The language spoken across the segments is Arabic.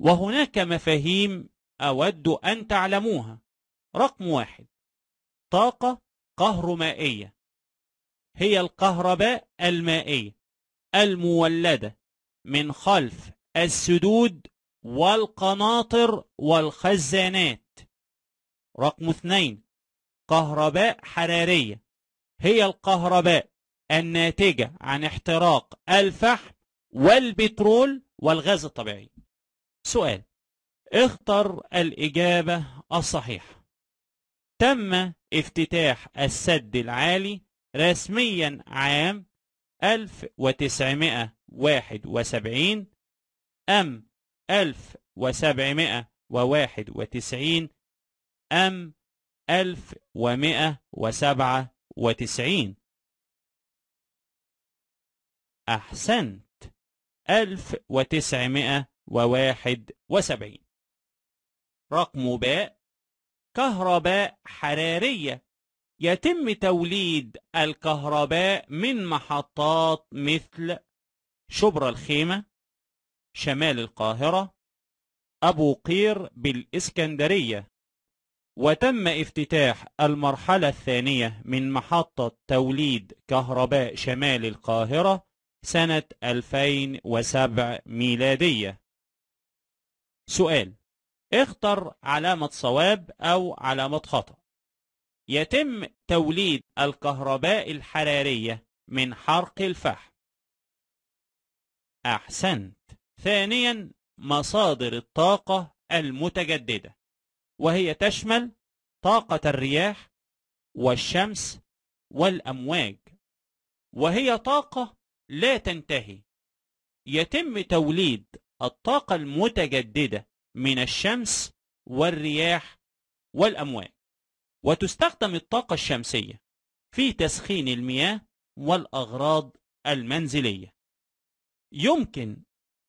وهناك مفاهيم أود أن تعلموها رقم واحد طاقة قهرمائية هي الكهرباء المائية المولدة من خلف السدود والقناطر والخزانات رقم اثنين كهرباء حرارية هي الكهرباء الناتجة عن احتراق الفحم والبترول والغاز الطبيعي سؤال اختر الإجابة الصحيحة تم افتتاح السد العالي رسميا عام 1971 أم 1791 أم 1197 أحسنت 1971 وواحد وسبعين رقم باء كهرباء حرارية يتم توليد الكهرباء من محطات مثل شبرا الخيمة شمال القاهرة أبو قير بالإسكندرية وتم افتتاح المرحلة الثانية من محطة توليد كهرباء شمال القاهرة سنة 2007 ميلادية سؤال اختر علامة صواب أو علامة خطأ يتم توليد الكهرباء الحرارية من حرق الفحم أحسنت ثانيا مصادر الطاقة المتجددة وهي تشمل طاقة الرياح والشمس والأمواج وهي طاقة لا تنتهي يتم توليد الطاقة المتجددة من الشمس والرياح والأمواج وتستخدم الطاقة الشمسية في تسخين المياه والأغراض المنزلية يمكن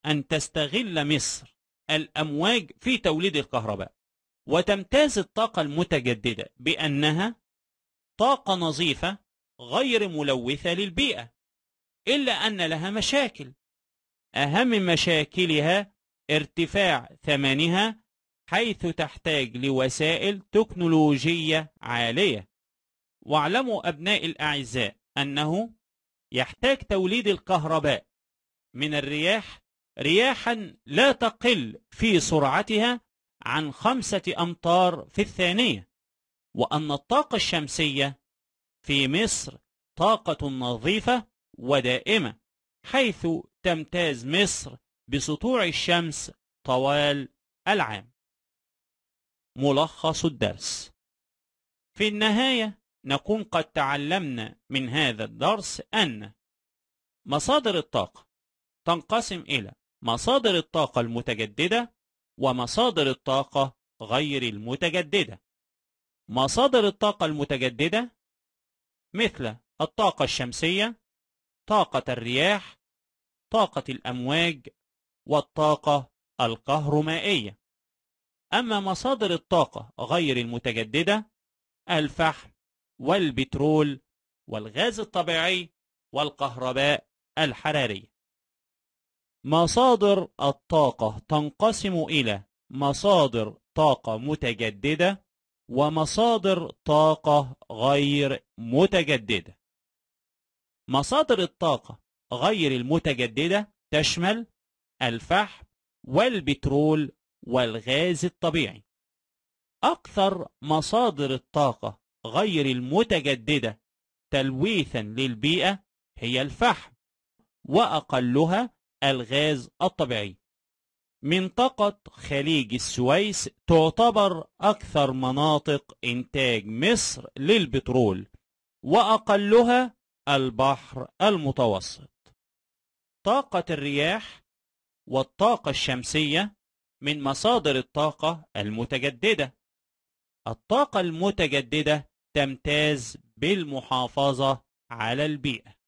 أن تستغل مصر الأمواج في توليد الكهرباء وتمتاز الطاقة المتجددة بأنها طاقة نظيفة غير ملوثة للبيئة إلا أن لها مشاكل أهم مشاكلها ارتفاع ثمنها حيث تحتاج لوسائل تكنولوجية عالية واعلموا أبناء الأعزاء أنه يحتاج توليد الكهرباء من الرياح رياحا لا تقل في سرعتها عن خمسة أمتار في الثانية وأن الطاقة الشمسية في مصر طاقة نظيفة ودائمة حيث تمتاز مصر بسطوع الشمس طوال العام ملخص الدرس في النهاية نكون قد تعلمنا من هذا الدرس أن مصادر الطاقة تنقسم إلى مصادر الطاقة المتجددة ومصادر الطاقة غير المتجددة مصادر الطاقة المتجددة مثل الطاقة الشمسية طاقة الرياح طاقة الأمواج والطاقة الكهرومائية أما مصادر الطاقة غير المتجددة الفحم والبترول والغاز الطبيعي والكهرباء الحرارية مصادر الطاقة تنقسم إلى مصادر طاقة متجددة ومصادر طاقة غير متجددة مصادر الطاقة غير المتجددة تشمل الفحم والبترول والغاز الطبيعي أكثر مصادر الطاقة غير المتجددة تلويثا للبيئة هي الفحم وأقلها الغاز الطبيعي منطقة خليج السويس تعتبر أكثر مناطق إنتاج مصر للبترول وأقلها البحر المتوسط طاقة الرياح والطاقة الشمسية من مصادر الطاقة المتجددة الطاقة المتجددة تمتاز بالمحافظة على البيئة